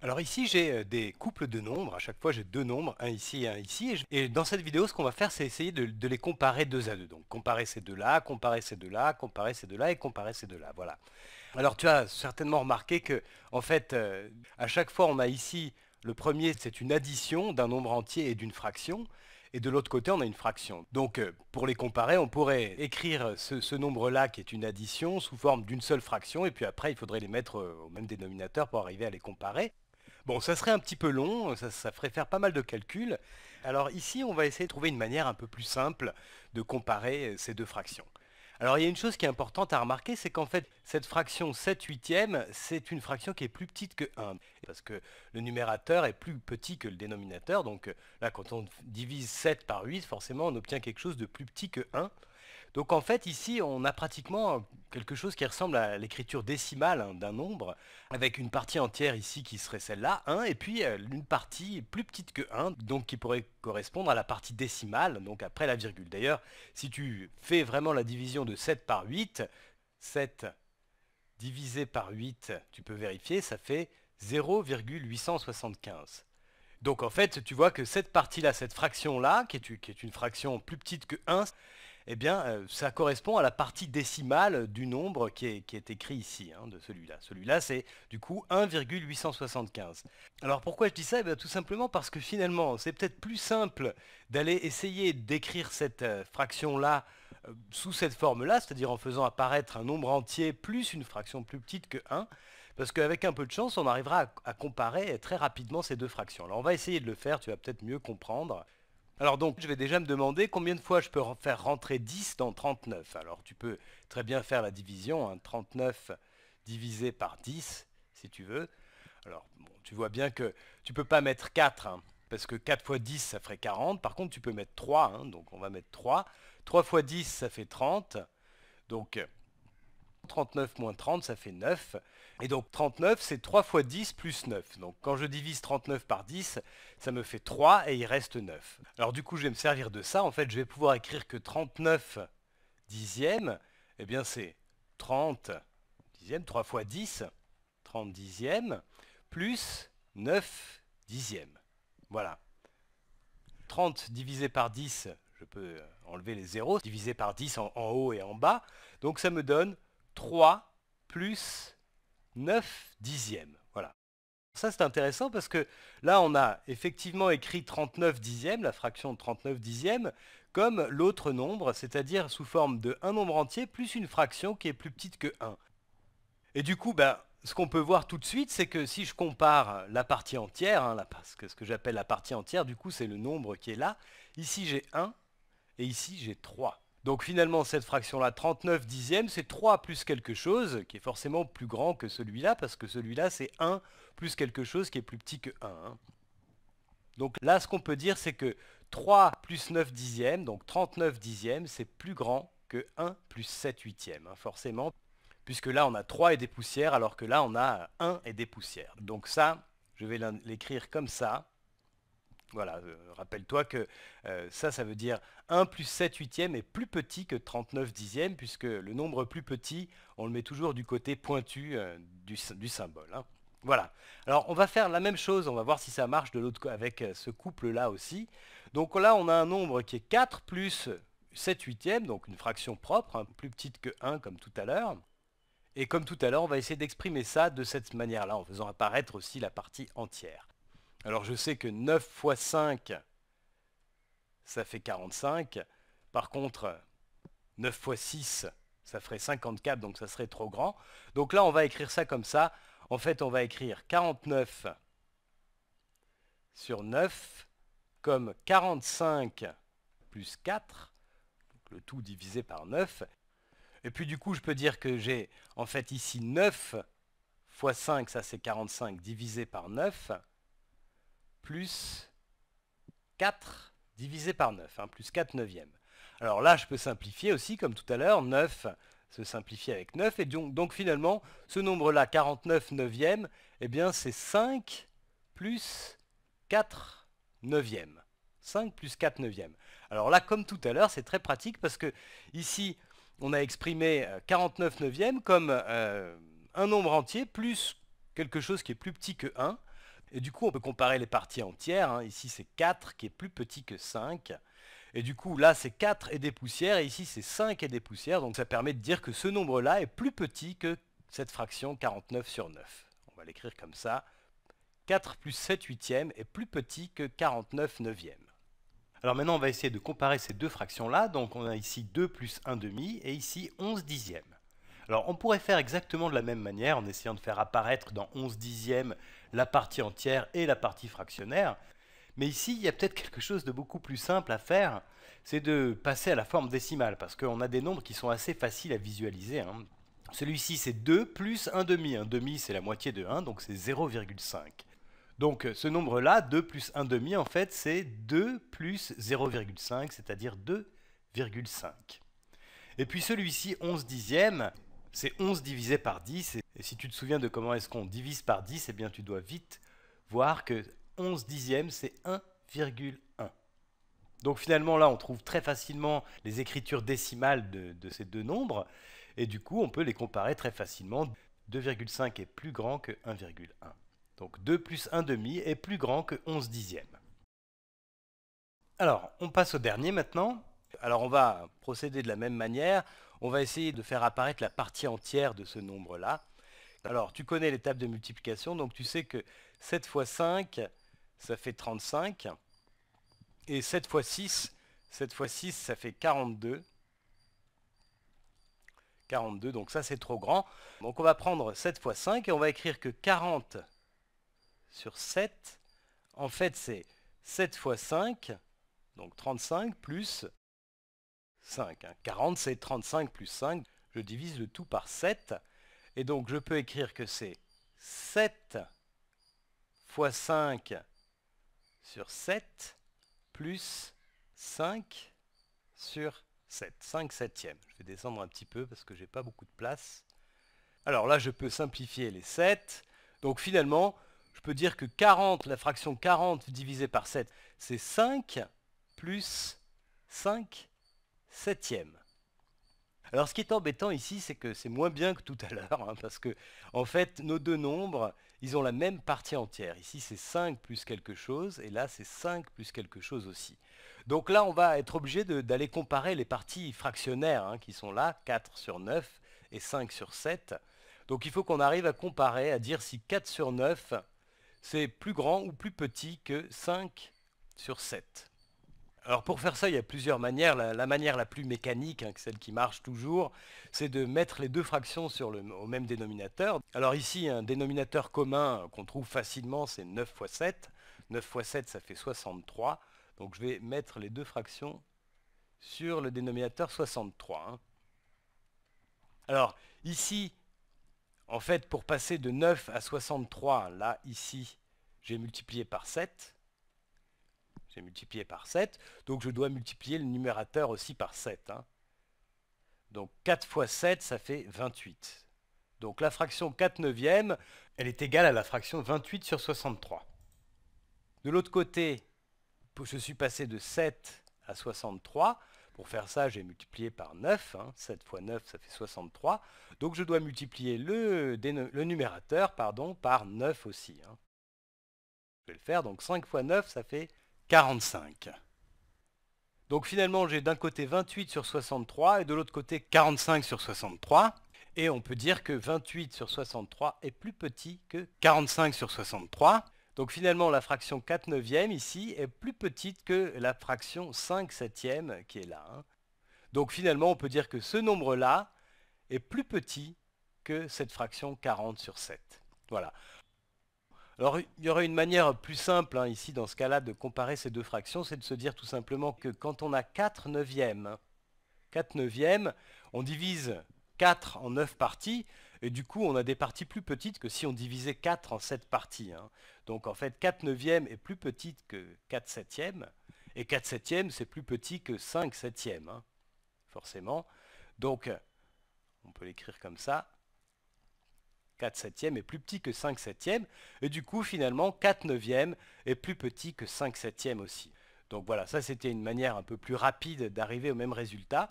Alors ici, j'ai euh, des couples de nombres. À chaque fois, j'ai deux nombres, un ici et un ici. Et dans cette vidéo, ce qu'on va faire, c'est essayer de, les comparer deux à deux. Donc comparer ces deux-là, comparer ces deux-là, comparer ces deux-là et comparer ces deux-là. Voilà. Alors tu as certainement remarqué que, en fait, euh, à chaque fois, on a ici le premier, c'est une addition d'un nombre entier et d'une fraction. Et de l'autre côté, on a une fraction. Donc, euh, pour les comparer, on pourrait écrire ce nombre-là, qui est une addition, sous forme d'une seule fraction, et puis après, il faudrait les mettre au même dénominateur pour arriver à les comparer. Bon, ça serait un petit peu long, ça, ferait faire pas mal de calculs. Alors ici, on va essayer de trouver une manière un peu plus simple de comparer euh, ces deux fractions. Alors il y a une chose qui est importante à remarquer, c'est qu'en fait, cette fraction 7 huitièmes, c'est une fraction qui est plus petite que 1, parce que le numérateur est plus petit que le dénominateur, donc euh, là, quand on divise 7 par 8, forcément, on obtient quelque chose de plus petit que 1. Donc en fait, ici, on a pratiquement euh, quelque chose qui ressemble à l'écriture décimale hein, d'un nombre, avec une partie entière ici qui serait celle-là, 1, et puis euh, une partie plus petite que 1, donc qui pourrait correspondre à la partie décimale, donc après la virgule. D'ailleurs, si tu fais vraiment la division de 7 par 8, 7 divisé par 8, tu peux vérifier, ça fait 0,875. Donc en fait, tu vois que cette partie-là, cette fraction-là, qui est une fraction plus petite que 1, eh bien, euh, ça correspond à la partie décimale du nombre qui est, écrit ici, hein, de celui-là. Celui-là, c'est du coup 1,875. Alors pourquoi je dis ça eh bien, Tout simplement parce que finalement, c'est peut-être plus simple d'aller essayer d'écrire cette euh, fraction-là euh, sous cette forme-là, c'est-à-dire en faisant apparaître un nombre entier plus une fraction plus petite que 1, parce qu'avec un peu de chance, on arrivera à, à comparer très rapidement ces deux fractions. Alors on va essayer de le faire, tu vas peut-être mieux comprendre. Alors donc, je vais déjà me demander combien de fois je peux faire rentrer 10 dans 39. Alors tu peux très bien faire la division, 39 hein, divisé par 10, si tu veux. Alors, tu vois bien que tu ne peux pas mettre 4, hein, parce que 4 fois 10, ça ferait 40. Par contre, tu peux mettre 3, hein, donc on va mettre 3. 3 fois 10, ça fait 30. Donc, 39 moins 30, ça fait 9. Et donc 39, c'est 3 fois 10 plus 9. Donc quand je divise 39 par 10, ça me fait 3 et il reste 9. Alors du coup, je vais me servir de ça. En fait, je vais pouvoir écrire que 39 dixièmes, eh bien c'est 30 dixièmes, 3 fois 10, 30 dixièmes, plus 9 dixièmes. Voilà. 30 divisé par 10, je peux enlever les zéros, divisé par 10 en haut et en bas. Donc ça me donne 3 plus 9 dixièmes. Voilà. Ça, c'est intéressant parce que là, on a effectivement écrit 39 dixièmes, la fraction de 39 dixièmes, comme l'autre nombre, c'est-à-dire sous forme de un nombre entier plus une fraction qui est plus petite que 1. Et du coup, ben, ce qu'on peut voir tout de suite, c'est que si je compare la partie entière, hein, parce que ce que j'appelle la partie entière, du coup, c'est le nombre qui est là. Ici, j'ai 1 et ici, j'ai 3. Donc finalement, cette fraction-là, 39 dixièmes, c'est 3 plus quelque chose, qui est forcément plus grand que celui-là, parce que celui-là, c'est 1 plus quelque chose qui est plus petit que 1. Hein. Donc là, ce qu'on peut dire, c'est que 3 plus 9 dixièmes, donc 39 dixièmes, c'est plus grand que 1 plus 7 huitièmes, hein, forcément, puisque là, on a 3 et des poussières, alors que là, on a 1 et des poussières. Donc ça, je vais l'écrire comme ça. Voilà, euh, rappelle-toi que euh, ça, ça veut dire 1 plus 7 huitièmes est plus petit que 39 dixièmes, puisque le nombre plus petit, on le met toujours du côté pointu euh, du, symbole. Hein. Voilà. Alors, on va faire la même chose, on va voir si ça marche de l'autre avec ce couple-là aussi. Donc là, on a un nombre qui est 4 plus 7 huitièmes, donc une fraction propre, hein, plus petite que 1 comme tout à l'heure. Et comme tout à l'heure, on va essayer d'exprimer ça de cette manière-là, en faisant apparaître aussi la partie entière. Alors je sais que 9 fois 5, ça fait 45. Par contre, 9 fois 6, ça ferait 54, donc ça serait trop grand. Donc là, on va écrire ça comme ça. En fait, on va écrire 49 sur 9 comme 45 plus 4, donc le tout divisé par 9. Et puis du coup, je peux dire que j'ai en fait ici 9 fois 5, ça c'est 45, divisé par 9 plus 4 divisé par 9, hein, plus 4 neuvièmes. Alors là, je peux simplifier aussi, comme tout à l'heure, 9 se simplifie avec 9, et donc, donc finalement, ce nombre-là, 49 neuvièmes, eh bien c'est 5 plus 4 neuvièmes. 5 plus 4 neuvièmes. Alors là, comme tout à l'heure, c'est très pratique parce que ici, on a exprimé 49 euh, neuvièmes comme euh, un nombre entier plus quelque chose qui est plus petit que 1. Et du coup, on peut comparer les parties entières. Hein. Ici, c'est 4 qui est plus petit que 5. Et du coup, là, c'est 4 et des poussières. Et ici, c'est 5 et des poussières. Donc, ça permet de dire que ce nombre-là est plus petit que cette fraction 49 sur 9. On va l'écrire comme ça. 4 plus 7 huitièmes est plus petit que 49 neuvièmes. Alors maintenant, on va essayer de comparer ces deux fractions-là. Donc, on a ici 2 plus 1 demi et ici 11 dixièmes. Alors on pourrait faire exactement de la même manière en essayant de faire apparaître dans 11 dixièmes la partie entière et la partie fractionnaire. Mais ici, il y a peut-être quelque chose de beaucoup plus simple à faire, c'est de passer à la forme décimale, parce qu'on a des nombres qui sont assez faciles à visualiser. Hein. Celui-ci, c'est 2 plus 1 demi. 1 demi, c'est la moitié de 1, donc c'est 0,5. Donc ce nombre-là, 2 plus 1 demi, en fait, c'est 2 plus 0,5, c'est-à-dire 2,5. Et puis celui-ci, 11 dixièmes, c'est 11 divisé par 10, et si tu te souviens de comment est-ce qu'on divise par 10, eh bien tu dois vite voir que 11 dixièmes, c'est 1,1. Donc finalement, là, on trouve très facilement les écritures décimales de, de, ces deux nombres, et du coup, on peut les comparer très facilement. 2,5 est plus grand que 1,1. Donc 2 plus 1,5 est plus grand que 11 dixièmes. Alors, on passe au dernier maintenant. Alors on va procéder de la même manière, on va essayer de faire apparaître la partie entière de ce nombre-là. Alors tu connais l'étape de multiplication, donc tu sais que 7 fois 5, ça fait 35, et 7 fois 6, 7 fois 6, ça fait 42. 42, donc ça c'est trop grand. Donc on va prendre 7 fois 5 et on va écrire que 40 sur 7, en fait c'est 7 fois 5, donc 35, plus 5. 40 c'est 35 plus 5, je divise le tout par 7, et donc je peux écrire que c'est 7 fois 5 sur 7 plus 5 sur 7, 5 septièmes. Je vais descendre un petit peu parce que j'ai pas beaucoup de place. Alors là, je peux simplifier les 7. Donc finalement, je peux dire que 40, la fraction 40 divisée par 7, c'est 5 plus 5 alors ce qui est embêtant ici, c'est que c'est moins bien que tout à l'heure, hein, parce que en fait, nos deux nombres, ils ont la même partie entière. Ici, c'est 5 plus quelque chose, et là, c'est 5 plus quelque chose aussi. Donc là, on va être obligé d'aller comparer les parties fractionnaires hein, qui sont là, 4 sur 9 et 5 sur 7. Donc il faut qu'on arrive à comparer, à dire si 4 sur 9, c'est plus grand ou plus petit que 5 sur 7. Alors pour faire ça, il y a plusieurs manières. La, manière la plus mécanique, hein, celle qui marche toujours, c'est de mettre les deux fractions sur le, au même dénominateur. Alors ici, un dénominateur commun qu'on trouve facilement, c'est 9 x 7. 9 x 7, ça fait 63. Donc je vais mettre les deux fractions sur le dénominateur 63. Hein. Alors ici, en fait, pour passer de 9 à 63, là, ici, j'ai multiplié par 7. J'ai multiplié par 7, donc je dois multiplier le numérateur aussi par 7. Hein. Donc 4 fois 7, ça fait 28. Donc la fraction 4 neuvième, elle est égale à la fraction 28 sur 63. De l'autre côté, je suis passé de 7 à 63. Pour faire ça, j'ai multiplié par 9. 7 hein. fois 9, ça fait 63. Donc je dois multiplier le, numérateur pardon, par 9 aussi. Hein. Je vais le faire. Donc 5 fois 9, ça fait 45. Donc finalement, j'ai d'un côté 28 sur 63 et de l'autre côté 45 sur 63. Et on peut dire que 28 sur 63 est plus petit que 45 sur 63. Donc finalement, la fraction 4 neuvième ici est plus petite que la fraction 5 septième qui est là. Hein. Donc finalement, on peut dire que ce nombre-là est plus petit que cette fraction 40 sur 7. Voilà. Alors il y aurait une manière plus simple hein, ici dans ce cas-là de comparer ces deux fractions, c'est de se dire tout simplement que quand on a 4 neuvièmes, 4 neuvièmes, on divise 4 en 9 parties, et du coup on a des parties plus petites que si on divisait 4 en 7 parties. Hein. Donc en fait 4 neuvièmes est plus petite que 4 septièmes, et 4 septièmes c'est plus petit que 5 septièmes, hein, forcément. Donc on peut l'écrire comme ça. 4 septièmes est plus petit que 5 septièmes, et du coup finalement 4 neuvièmes est plus petit que 5 septièmes aussi. Donc voilà, ça c'était une manière un peu plus rapide d'arriver au même résultat.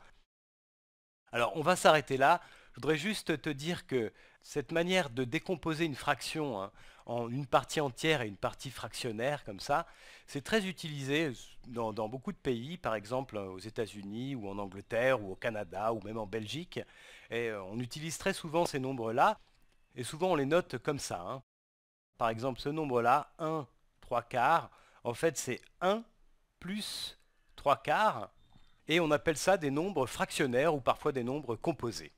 Alors on va s'arrêter là. Je voudrais juste te dire que cette manière de décomposer une fraction hein, en une partie entière et une partie fractionnaire, comme ça, c'est très utilisé dans, dans, beaucoup de pays, par exemple aux États-Unis ou en Angleterre ou au Canada ou même en Belgique. Et euh, on utilise très souvent ces nombres-là. Et souvent, on les note comme ça. Hein. Par exemple, ce nombre-là, 1, 3 quarts, en fait, c'est 1 plus 3 quarts. Et on appelle ça des nombres fractionnaires ou parfois des nombres composés.